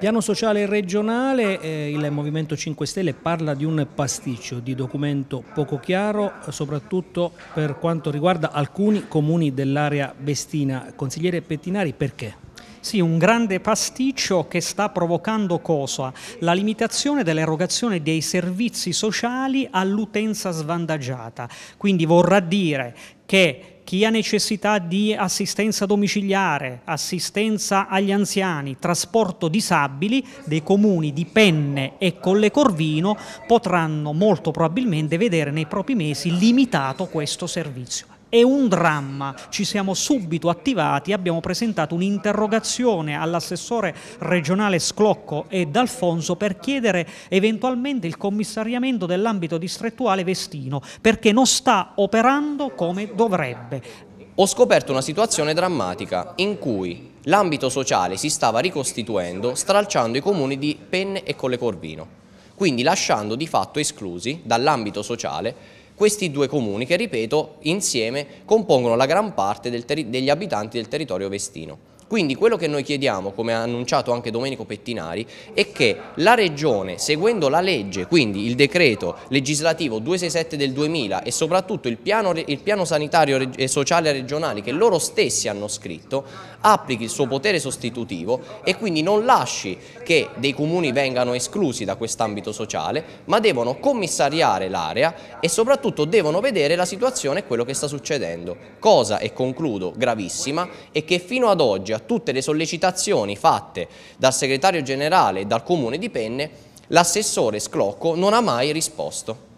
Piano sociale regionale, eh, il Movimento 5 Stelle parla di un pasticcio di documento poco chiaro, eh, soprattutto per quanto riguarda alcuni comuni dell'area Bestina. Consigliere Pettinari, perché? Sì, un grande pasticcio che sta provocando cosa? La limitazione dell'erogazione dei servizi sociali all'utenza svantaggiata. Quindi vorrà dire che chi ha necessità di assistenza domiciliare, assistenza agli anziani, trasporto disabili dei comuni di Penne e Collecorvino potranno molto probabilmente vedere nei propri mesi limitato questo servizio è un dramma. Ci siamo subito attivati, abbiamo presentato un'interrogazione all'assessore regionale Sclocco e D'Alfonso per chiedere eventualmente il commissariamento dell'ambito distrettuale Vestino, perché non sta operando come dovrebbe. Ho scoperto una situazione drammatica in cui l'ambito sociale si stava ricostituendo stralciando i comuni di Penne e Collecorvino, quindi lasciando di fatto esclusi dall'ambito sociale questi due comuni che, ripeto, insieme compongono la gran parte degli abitanti del territorio vestino. Quindi quello che noi chiediamo, come ha annunciato anche Domenico Pettinari, è che la Regione, seguendo la legge, quindi il decreto legislativo 267 del 2000 e soprattutto il piano, il piano sanitario e sociale regionale che loro stessi hanno scritto, applichi il suo potere sostitutivo e quindi non lasci che dei comuni vengano esclusi da quest'ambito sociale, ma devono commissariare l'area e soprattutto devono vedere la situazione e quello che sta succedendo. Cosa, e concludo, gravissima è che fino ad oggi ha tutte le sollecitazioni fatte dal segretario generale e dal comune di Penne, l'assessore Sclocco non ha mai risposto.